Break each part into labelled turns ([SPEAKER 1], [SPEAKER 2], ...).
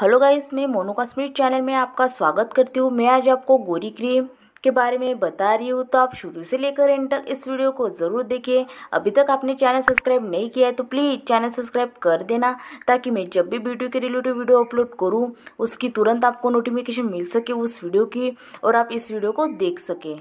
[SPEAKER 1] hello guys मैं Monu Kashmir channel में आपका स्वागत करती हूँ मैं आज आपको गोरी क्रीम के बारे में बता रही हूँ तो आप शुरू से लेकर एंड तक इस वीडियो को ज़रूर देखिए अभी तक आपने चैनल सब्सक्राइब नहीं किया है तो प्लीज़ चैनल सब्सक्राइब कर देना ताकि मैं जब भी वीडियो के रिलेटिव वीडियो अपलोड करूँ उसकी तुरंत आपको नोटिफिकेशन मिल सके उस वीडियो की और आप इस वीडियो को देख सकें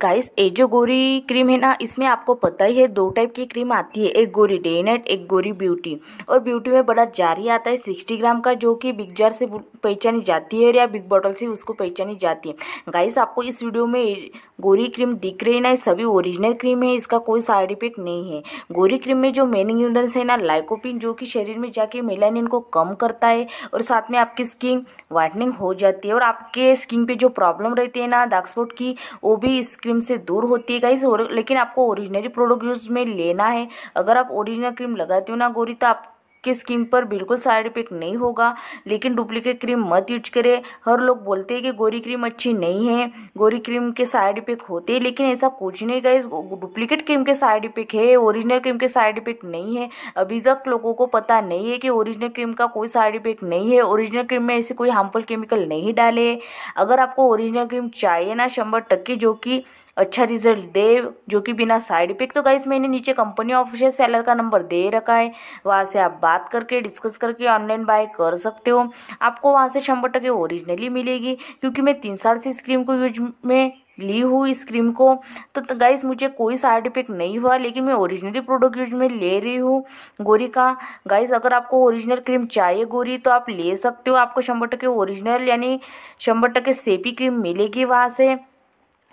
[SPEAKER 1] गाइस ये जो गोरी क्रीम है ना इसमें आपको पता ही है दो टाइप की क्रीम आती है एक गोरी डे नाइट एक गोरी ब्यूटी और ब्यूटी में बड़ा जार ही आता है सिक्सटी ग्राम का जो कि बिग जार से पहचानी जाती है या बिग बॉटल से उसको पहचानी जाती है गाइस आपको इस वीडियो में गोरी क्रीम दिख रही ना सभी ओरिजिनल क्रीम है इसका कोई साइड इफेक्ट नहीं है गोरी क्रीम में जो मेन इंग्रीडियंट्स है ना लाइकोपिन जो कि शरीर में जाके मेलानिन को कम करता है और साथ में आपकी स्किन वाइटनिंग हो जाती है और आपके स्किन पे जो प्रॉब्लम रहती है ना डार्क स्पॉट की वो भी इस क्रीम से दूर होती है गाइज लेकिन आपको ओरिजिनली प्रोडक्ट यूज़ में लेना है अगर आप ओरिजिनल क्रीम लगाते हो ना गोरी तो आप की स्किन पर बिल्कुल साइड इफेक्ट नहीं होगा लेकिन डुप्लीकेट क्रीम मत यूज करें हर लोग बोलते हैं कि गोरी क्रीम अच्छी नहीं है गोरी क्रीम के साइड इफेक्ट होते हैं लेकिन ऐसा कुछ नहीं गए डुप्लीकेट क्रीम के साइड इफेक्ट है ओरिजिनल क्रीम के साइड इफेक्ट नहीं है अभी तक लोगों को पता नहीं है कि ओरिजिनल क्रीम का कोई साइड इफेक्ट नहीं है ओरिजिनल क्रीम में ऐसे कोई हार्मफुल केमिकल नहीं डाले अगर आपको ओरिजिनल क्रीम चाहिए ना शंबर टक्के जो कि अच्छा रिजल्ट दे जो कि बिना साइड इफेक्ट तो गाइस मैंने नीचे कंपनी ऑफिशियल सेलर का नंबर दे रखा है वहाँ से आप बात करके डिस्कस करके ऑनलाइन बाय कर सकते हो आपको वहाँ से शंबर टके ओरिजिनली मिलेगी क्योंकि मैं तीन साल से इस क्रीम को यूज में ली हूँ इस क्रीम को तो गाइस मुझे कोई साइड इफेक्ट नहीं हुआ लेकिन मैं ओरिजिनली प्रोडक्ट यूज में ले रही हूँ गोरी का गाइस अगर आपको ओरिजिनल क्रीम चाहिए गोरी तो आप ले सकते हो आपको शंबर टके ओरिजिनल यानी शंबर टके सेपी क्रीम मिलेगी वहाँ से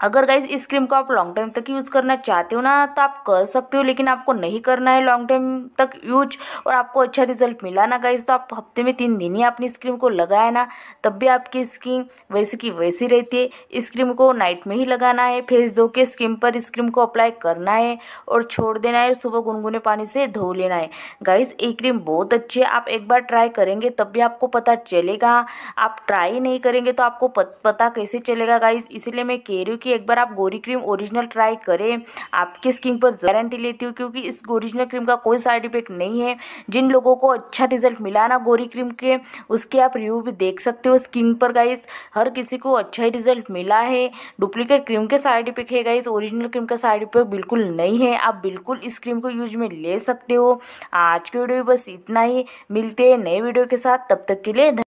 [SPEAKER 1] अगर गाइज इस क्रीम को आप लॉन्ग टाइम तक यूज़ करना चाहते हो ना तो आप कर सकते हो लेकिन आपको नहीं करना है लॉन्ग टाइम तक यूज और आपको अच्छा रिजल्ट मिला ना गाइज तो आप हफ्ते में तीन दिन ही अपनी इस क्रीम को लगाया ना तब भी आपकी स्किन वैसे की वैसी रहती है इस क्रीम को नाइट में ही लगाना है फेस धो के स्किन पर इस क्रीम को अप्लाई करना है और छोड़ देना है सुबह गुनगुने पानी से धो लेना है गाइज ये क्रीम बहुत अच्छी है आप एक बार ट्राई करेंगे तब भी आपको पता चलेगा आप ट्राई नहीं करेंगे तो आपको पता कैसे चलेगा गाइज इसीलिए मैं कह रही हूँ कि कि एक बार आप गोरी क्रीम ओरिजिनल ट्राई करें आपके स्किन पर गारंटी लेती हूँ क्योंकि इस ओरिजिनल क्रीम का कोई साइड इफेक्ट नहीं है जिन लोगों को अच्छा रिजल्ट मिला ना गोरी क्रीम के उसके आप रिव्यू भी देख सकते हो स्किन पर गाइस हर किसी को अच्छा ही रिजल्ट मिला है डुप्लीकेट क्रीम के साइड इफेक्ट है गाइस ओरिजिनल क्रीम का साइड इफेक्ट बिल्कुल नहीं है आप बिल्कुल इस क्रीम को यूज में ले सकते हो आज के वीडियो में बस इतना ही मिलते हैं नए वीडियो के साथ तब तक के लिए